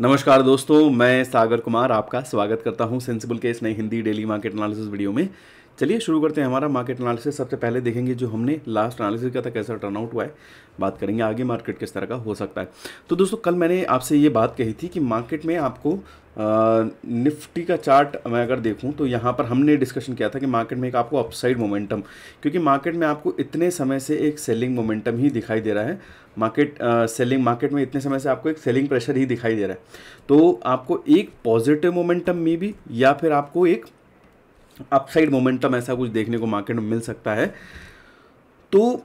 नमस्कार दोस्तों मैं सागर कुमार आपका स्वागत करता हूं सेंसिबल के इस नई Hindi daily market analysis video में चलिए शुरू करते हैं हमारा मार्केट एनालिसिस सबसे पहले देखेंगे जो हमने लास्ट एनालिसिस किया था कैसा टर्नआउट हुआ है बात करेंगे आगे मार्केट किस तरह का हो सकता है तो दोस्तों कल मैंने आपसे ये बात कही थी कि मार्केट में आपको निफ्टी का चार्ट मैं अगर देखूं तो यहाँ पर हमने डिस्कशन किया था कि मार्केट में एक आपको अपसाइड मोमेंटम क्योंकि मार्केट में आपको इतने समय से एक सेलिंग मोमेंटम ही दिखाई दे रहा है मार्केट सेलिंग मार्केट में इतने समय से आपको एक सेलिंग प्रेशर ही दिखाई दे रहा है तो आपको एक पॉजिटिव मोमेंटम में भी या फिर आपको एक अपसाइड मोमेंटम ऐसा कुछ देखने को मार्केट में मिल सकता है तो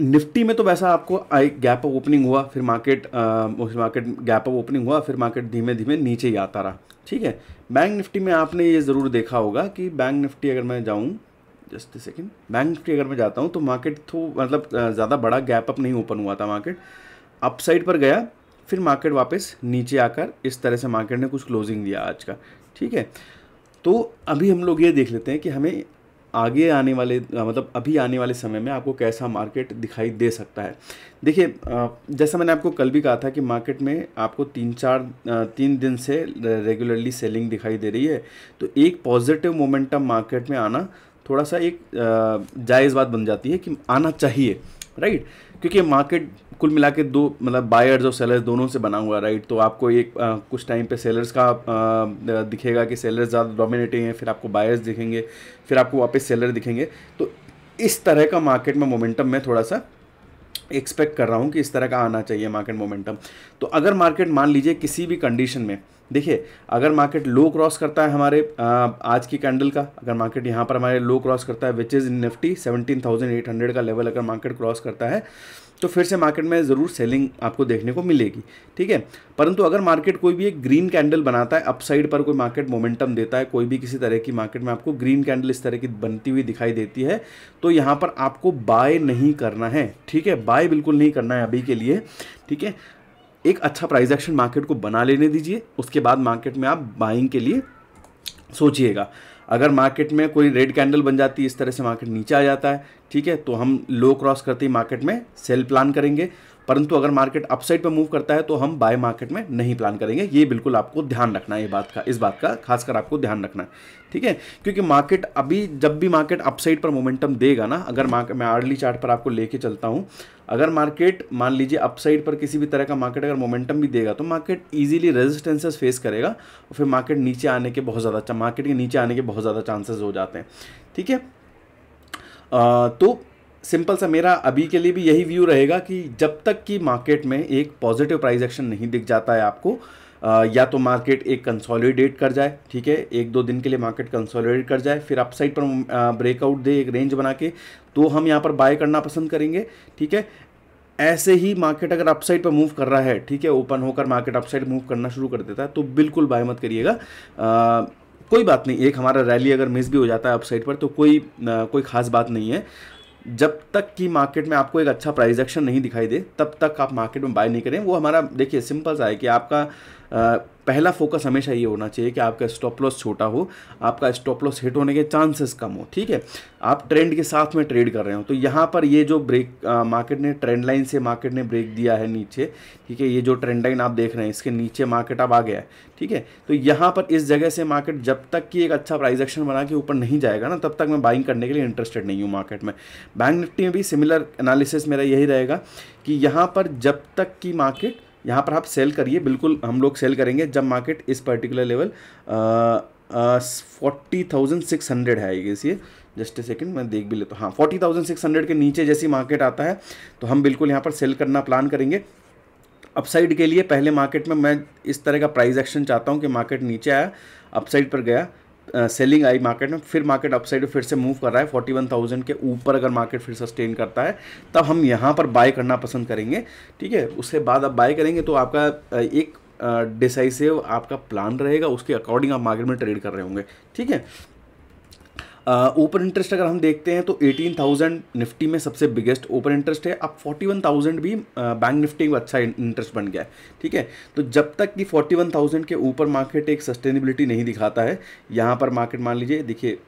निफ्टी में तो वैसा आपको आई गैप ऑफ ओपनिंग हुआ फिर मार्केट uh, उस मार्केट गैप ऑफ ओपनिंग हुआ फिर मार्केट धीमे धीमे नीचे ही आता रहा ठीक है बैंक निफ्टी में आपने ये ज़रूर देखा होगा कि बैंक निफ्टी अगर मैं जाऊँ जस्ट सेकेंड बैंक निफ्टी अगर मैं जाता हूँ तो मार्केट तो मतलब uh, ज़्यादा बड़ा गैप अप नहीं ओपन हुआ था मार्केट अपसाइड पर गया फिर मार्केट वापस नीचे आकर इस तरह से मार्केट ने कुछ क्लोजिंग दिया आज का ठीक है तो अभी हम लोग ये देख लेते हैं कि हमें आगे आने वाले मतलब अभी आने वाले समय में आपको कैसा मार्केट दिखाई दे सकता है देखिए जैसा मैंने आपको कल भी कहा था कि मार्केट में आपको तीन चार तीन दिन से रेगुलरली सेलिंग दिखाई दे रही है तो एक पॉजिटिव मोमेंटम मार्केट में आना थोड़ा सा एक जायज़ बात बन जाती है कि आना चाहिए राइट क्योंकि मार्केट कुल मिला के दो मतलब बायर्स और सेलर्स दोनों से बना हुआ राइट तो आपको एक आ, कुछ टाइम पे सेलर्स का आ, दिखेगा कि सेलर्स ज़्यादा डोमिनेटिंग हैं फिर आपको बायर्स दिखेंगे फिर आपको वापस सेलर दिखेंगे तो इस तरह का मार्केट में मोमेंटम में थोड़ा सा एक्सपेक्ट कर रहा हूँ कि इस तरह का आना चाहिए मार्केट मोमेंटम तो अगर मार्केट मान लीजिए किसी भी कंडीशन में देखिए अगर मार्केट लो क्रॉस करता है हमारे आ, आज की कैंडल का अगर मार्केट यहाँ पर हमारे लो क्रॉस करता है which is Nifty seventeen thousand eight hundred का लेवल अगर मार्केट क्रॉस करता है तो फिर से मार्केट में ज़रूर सेलिंग आपको देखने को मिलेगी ठीक है परंतु अगर मार्केट कोई भी एक ग्रीन कैंडल बनाता है अपसाइड पर कोई मार्केट मोमेंटम देता है कोई भी किसी तरह की मार्केट में आपको ग्रीन कैंडल इस तरह की बनती हुई दिखाई देती है तो यहाँ पर आपको बाय नहीं करना है ठीक है बाय बिल्कुल नहीं करना है अभी के लिए ठीक है एक अच्छा प्राइज एक्शन मार्केट को बना लेने दीजिए उसके बाद मार्केट में आप बाइंग के लिए सोचिएगा अगर मार्केट में कोई रेड कैंडल बन जाती है इस तरह से मार्केट नीचे आ जाता है ठीक है तो हम लो क्रॉस करते ही मार्केट में सेल प्लान करेंगे परंतु अगर मार्केट अपसाइड पर मूव करता है तो हम बाय मार्केट में नहीं प्लान करेंगे ये बिल्कुल आपको ध्यान रखना है ये बात का इस बात का खासकर आपको ध्यान रखना है ठीक है क्योंकि मार्केट अभी जब भी मार्केट अपसाइड पर मोमेंटम देगा ना अगर मार्केट मैं आर्ली चार्ट पर आपको लेके चलता हूँ अगर मार्केट मान लीजिए अपसाइड पर किसी भी तरह का मार्केट अगर मोमेंटम भी देगा तो मार्केट इजीली रेजिस्टेंसेस फेस करेगा और फिर मार्केट नीचे आने के बहुत ज़्यादा मार्केट के नीचे आने के बहुत ज़्यादा चांसेस हो जाते हैं ठीक है तो सिंपल सा मेरा अभी के लिए भी यही व्यू रहेगा कि जब तक कि मार्केट में एक पॉजिटिव प्राइस एक्शन नहीं दिख जाता है आपको आ, या तो मार्केट एक कंसोलिडेट कर जाए ठीक है एक दो दिन के लिए मार्केट कंसोलिडेट कर जाए फिर अपसाइड पर ब्रेकआउट दे एक रेंज बना के तो हम यहाँ पर बाय करना पसंद करेंगे ठीक है ऐसे ही मार्केट अगर अपसाइड पर मूव कर रहा है ठीक है ओपन होकर मार्केट अपसाइड मूव करना शुरू कर देता है तो बिल्कुल बाय मत करिएगा कोई बात नहीं एक हमारा रैली अगर मिस भी हो जाता है अपसाइड पर तो कोई आ, कोई खास बात नहीं है जब तक कि मार्केट में आपको एक अच्छा प्राइस एक्शन नहीं दिखाई दे तब तक आप मार्केट में बाय नहीं करें वो हमारा देखिए सिंपल सा है कि आपका पहला फोकस हमेशा ये होना चाहिए कि आपका स्टॉप लॉस छोटा हो आपका स्टॉप लॉस हिट होने के चांसेस कम हो ठीक है आप ट्रेंड के साथ में ट्रेड कर रहे हो तो यहाँ पर ये जो ब्रेक आ, मार्केट ने ट्रेंड लाइन से मार्केट ने ब्रेक दिया है नीचे ठीक है ये जो ट्रेंड लाइन आप देख रहे हैं इसके नीचे मार्केट अब आ गया है ठीक है तो यहाँ पर इस जगह से मार्केट जब तक कि एक अच्छा प्राइज एक्शन बना के ऊपर नहीं जाएगा ना तब तक मैं बाइंग करने के लिए इंटरेस्टेड नहीं हूँ मार्केट में बैंक निफ्टी में भी सिमिलर एनालिसिस मेरा यही रहेगा कि यहाँ पर जब तक कि मार्केट यहाँ पर आप सेल करिए बिल्कुल हम लोग सेल करेंगे जब मार्केट इस particular level forty thousand six hundred है गेस जस्ट ए सेकेंड मैं देख भी लेता हूँ हाँ फोर्टी थाउजेंड सिक्स हंड्रेड के नीचे जैसी मार्केट आता है तो हम बिल्कुल यहाँ पर सेल करना प्लान करेंगे अपसाइड के लिए पहले मार्केट में मैं इस तरह का प्राइस एक्शन चाहता हूँ कि मार्केट नीचे आया अपसाइड पर गया सेलिंग आई मार्केट में फिर मार्केट अपसाइड फिर से मूव कर रहा है 41,000 के ऊपर अगर मार्केट फिर सस्टेन करता है तब हम यहाँ पर बाय करना पसंद करेंगे ठीक है उसके बाद आप बाय करेंगे तो आपका एक डिसाइसिव आपका प्लान रहेगा उसके अकॉर्डिंग आप मार्केट में ट्रेड कर रहे होंगे ठीक है ओपन इंटरेस्ट अगर हम देखते हैं तो 18,000 निफ्टी में सबसे बिगेस्ट ओपन इंटरेस्ट है अब 41,000 भी बैंक निफ्टी का अच्छा इंटरेस्ट बन गया है ठीक है तो जब तक कि 41,000 के ऊपर मार्केट एक सस्टेनेबिलिटी नहीं दिखाता है यहाँ पर मार्केट मान लीजिए देखिए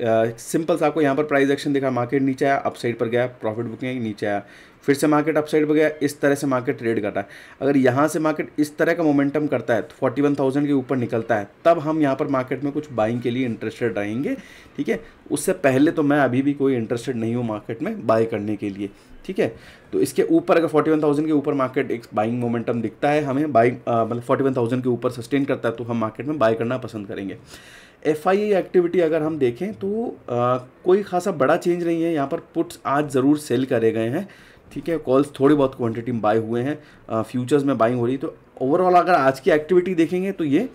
सिंपल सा आपको यहाँ पर प्राइस एक्शन देखा मार्केट नीचे आया अपसाइड पर गया प्रॉफिट बुकिंग नीचे आया फिर से मार्केट अपसाइड पर गया इस तरह से मार्केट ट्रेड कर रहा है अगर यहाँ से मार्केट इस तरह का मोमेंटम करता है तो फोर्टी वन थाउजेंड के ऊपर निकलता है तब हम यहाँ पर मार्केट में कुछ बाइंग के लिए इंटरेस्टेड रहेंगे ठीक है उससे पहले तो मैं अभी भी कोई इंटरेस्टेड नहीं हूँ मार्केट में बाय करने के लिए ठीक है तो इसके ऊपर अगर फोर्टी वन थाउजेंड के ऊपर मार्केट एक बाइंग मोमेंटम दिखता है हमें बाइंग मतलब फोर्टी वन थाउजेंड के ऊपर सस्टेन करता है तो हम मार्केट में बाय करना पसंद करेंगे एफ आई एक्टिविटी अगर हम देखें तो आ, कोई खासा बड़ा चेंज नहीं है यहाँ पर पुट्स आज ज़रूर सेल करे गए हैं ठीक है कॉल्स थोड़ी बहुत क्वांटिटी में बाय हुए हैं फ्यूचर्स में बाइंग हो रही है तो ओवरऑल अगर आज की एक्टिविटी देखेंगे तो ये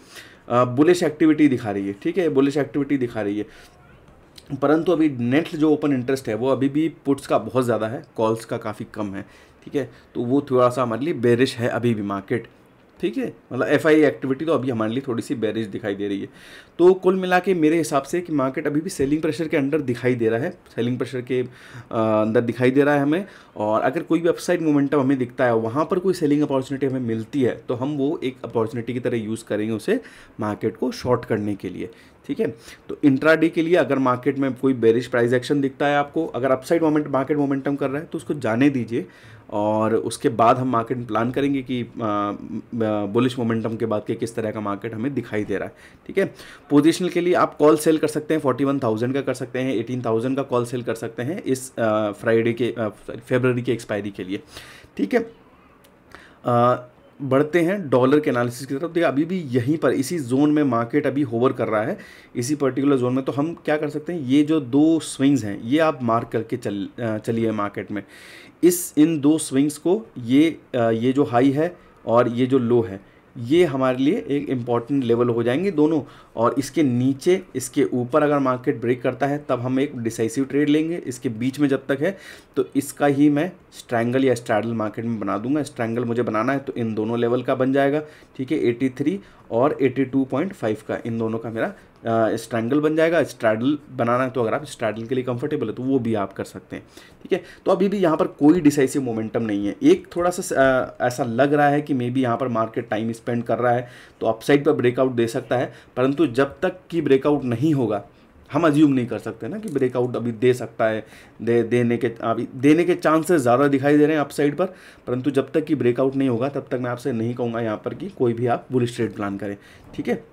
बुलिश एक्टिविटी दिखा रही है ठीक है बुलिश एक्टिविटी दिखा रही है परंतु अभी नेट जो ओपन इंटरेस्ट है वो अभी भी पुट्स का बहुत ज़्यादा है कॉल्स का काफ़ी कम है ठीक है तो वो थोड़ा सा हमारे लिए बेरिश है अभी भी मार्केट ठीक है मतलब एफ एक्टिविटी तो अभी हमारे लिए थोड़ी सी बैरिज दिखाई दे रही है तो कुल मिला के मेरे हिसाब से कि मार्केट अभी भी सेलिंग प्रेशर के अंडर दिखाई दे रहा है सेलिंग प्रेशर के अंदर दिखाई दे रहा है हमें और अगर कोई भी अपसाइड मोमेंटम हमें दिखता है वहाँ पर कोई सेलिंग अपॉर्चुनिटी हमें मिलती है तो हम वो एक अपॉर्चुनिटी की तरह यूज़ करेंगे उसे मार्केट को शॉर्ट करने के लिए ठीक है तो इंट्राडे के लिए अगर मार्केट में कोई बेरिश प्राइस एक्शन दिखता है आपको अगर अपसाइड मोमेंट मार्केट मोमेंटम कर रहा है तो उसको जाने दीजिए और उसके बाद हम मार्केट प्लान करेंगे कि बुलिश मोमेंटम के बाद के किस तरह का मार्केट हमें दिखाई दे रहा है ठीक है पोजिशनल के लिए आप कॉल सेल कर सकते हैं फोर्टी वन थाउजेंड का कर सकते हैं एटीन थाउजेंड का कॉल सेल कर सकते हैं इस फ्राइडे के फेबररी के एक्सपायरी के लिए ठीक है बढ़ते हैं डॉलर के एनालिसिस की तरफ तो अभी भी यहीं पर इसी जोन में मार्केट अभी होवर कर रहा है इसी पर्टिकुलर जोन में तो हम क्या कर सकते हैं ये जो दो स्विंग्स हैं ये आप मार्क करके चल चलिए मार्केट में इस इन दो स्विंग्स को ये ये जो हाई है और ये जो लो है ये हमारे लिए एक इम्पॉर्टेंट लेवल हो जाएंगे दोनों और इसके नीचे इसके ऊपर अगर मार्केट ब्रेक करता है तब हम एक डिसाइसिव ट्रेड लेंगे इसके बीच में जब तक है तो इसका ही मैं स्ट्रैंगल या स्ट्रैडल मार्केट में बना दूंगा स्ट्रैंगल मुझे बनाना है तो इन दोनों लेवल का बन जाएगा ठीक है 83 और 82.5 का इन दोनों का मेरा स्ट्रैंगल बन जाएगा स्ट्रैडल बनाना है तो अगर आप स्ट्रैडल के लिए कंफर्टेबल है तो वो भी आप कर सकते हैं ठीक है तो अभी भी यहाँ पर कोई डिसाइसिव मोमेंटम नहीं है एक थोड़ा सा ऐसा लग रहा है कि मे बी यहाँ पर मार्केट टाइम स्पेंड कर रहा है तो अपसाइड पर ब्रेकआउट दे सकता है परंतु जब तक कि ब्रेकआउट नहीं होगा हम अज्यूम नहीं कर सकते ना कि ब्रेकआउट अभी दे सकता है दे देने के अभी देने के चांसेस ज़्यादा दिखाई दे रहे हैं अपसाइड पर परंतु जब तक कि ब्रेकआउट नहीं होगा तब तक मैं आपसे नहीं कहूँगा यहाँ पर कि कोई भी आप बुलिश ट्रेड प्लान करें ठीक है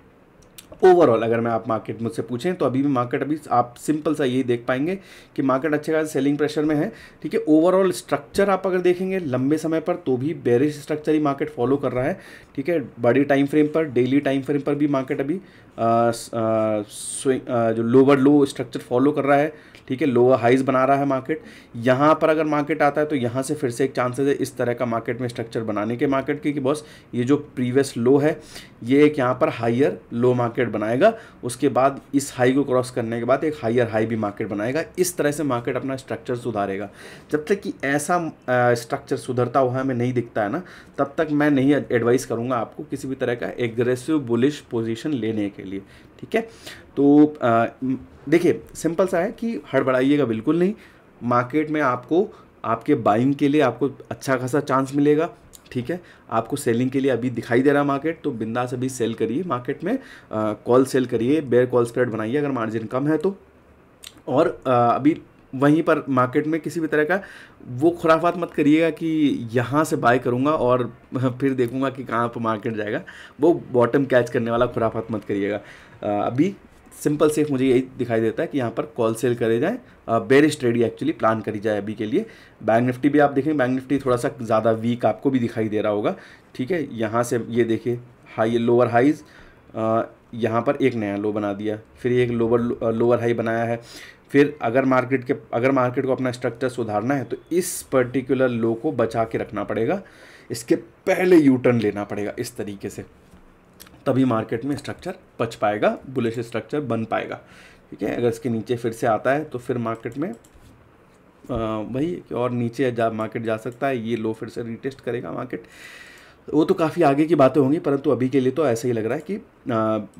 ओवरऑल अगर मैं आप मार्केट मुझसे पूछें तो अभी भी मार्केट अभी आप सिंपल सा यही देख पाएंगे कि मार्केट अच्छे खास सेलिंग प्रेशर में है ठीक है ओवरऑल स्ट्रक्चर आप अगर देखेंगे लंबे समय पर तो भी बेरिश स्ट्रक्चर ही मार्केट फॉलो कर रहा है ठीक है बड़ी टाइम फ्रेम पर डेली टाइम फ्रेम पर भी मार्केट अभी आ, आ, आ, जो लोअर लो स्ट्रक्चर फॉलो कर रहा है ठीक है लोअर हाइज बना रहा है मार्केट यहाँ पर अगर मार्केट आता है तो यहाँ से फिर से एक चांसेस है इस तरह का मार्केट में स्ट्रक्चर बनाने के मार्केट की कि बॉस ये जो प्रीवियस लो है ये एक यहाँ पर हाइयर लो मार्केट बनाएगा उसके बाद इस हाई को क्रॉस करने के बाद एक हाइयर हाई भी मार्केट बनाएगा इस तरह से मार्केट अपना स्ट्रक्चर सुधारेगा जब तक कि ऐसा स्ट्रक्चर सुधरता हुआ हमें नहीं दिखता है ना तब तक मैं नहीं एडवाइस करूँगा आपको किसी भी तरह का एग्रेसिव बुलिश पोजिशन लेने के लिए ठीक है तो देखिए सिंपल सा है कि हड़बड़ाइएगा बिल्कुल नहीं मार्केट में आपको आपके बाइंग के लिए आपको अच्छा खासा चांस मिलेगा ठीक है आपको सेलिंग के लिए अभी दिखाई दे रहा है मार्केट तो बिंदास अभी सेल करिए मार्केट में कॉल सेल करिए बेयर कॉल स्प्रेड बनाइए अगर मार्जिन कम है तो और आ, अभी वहीं पर मार्केट में किसी भी तरह का वो खुराफात मत करिएगा कि यहाँ से बाय करूँगा और फिर देखूँगा कि कहाँ पर मार्केट जाएगा वो बॉटम कैच करने वाला खुराफात मत करिएगा अभी सिंपल सेफ मुझे यही दिखाई देता है कि यहाँ पर कॉल सेल करे जाए बेरिश ट्रेड एक्चुअली प्लान करी जाए अभी के लिए बैंक निफ्टी भी आप देखें बैंक निफ्टी थोड़ा सा ज़्यादा वीक आपको भी दिखाई दे रहा होगा ठीक है यहाँ से ये देखिए हाई लोअर हाइज़ यहाँ पर एक नया लो बना दिया फिर एक लोअर लोअर हाई बनाया है फिर अगर मार्केट के अगर मार्केट को अपना स्ट्रक्चर सुधारना है तो इस पर्टिकुलर लो को बचा के रखना पड़ेगा इसके पहले यू टर्न लेना पड़ेगा इस तरीके से तभी मार्केट में स्ट्रक्चर पच पाएगा बुलिश स्ट्रक्चर बन पाएगा ठीक है अगर इसके नीचे फिर से आता है तो फिर मार्केट में आ, वही और नीचे जा मार्केट जा सकता है ये लो फिर से रिटेस्ट करेगा मार्केट वो तो काफ़ी आगे की बातें होंगी परंतु अभी के लिए तो ऐसे ही लग रहा है कि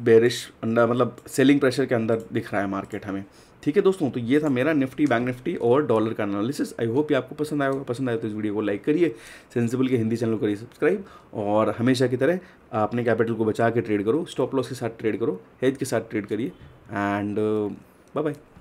बेरिश अंदर मतलब सेलिंग प्रेशर के अंदर दिख रहा है मार्केट हमें ठीक है दोस्तों तो ये था मेरा निफ्टी बैंक निफ्टी और डॉलर का एनालिसिस आई होप ये आपको पसंद आया होगा पसंद आया तो इस वीडियो को लाइक करिए सेंसिबल के हिंदी चैनल को करिए सब्सक्राइब और हमेशा की तरह अपने कैपिटल को बचा के ट्रेड करो स्टॉप लॉस के साथ ट्रेड करो हेज के साथ ट्रेड करिए एंड बाय बाय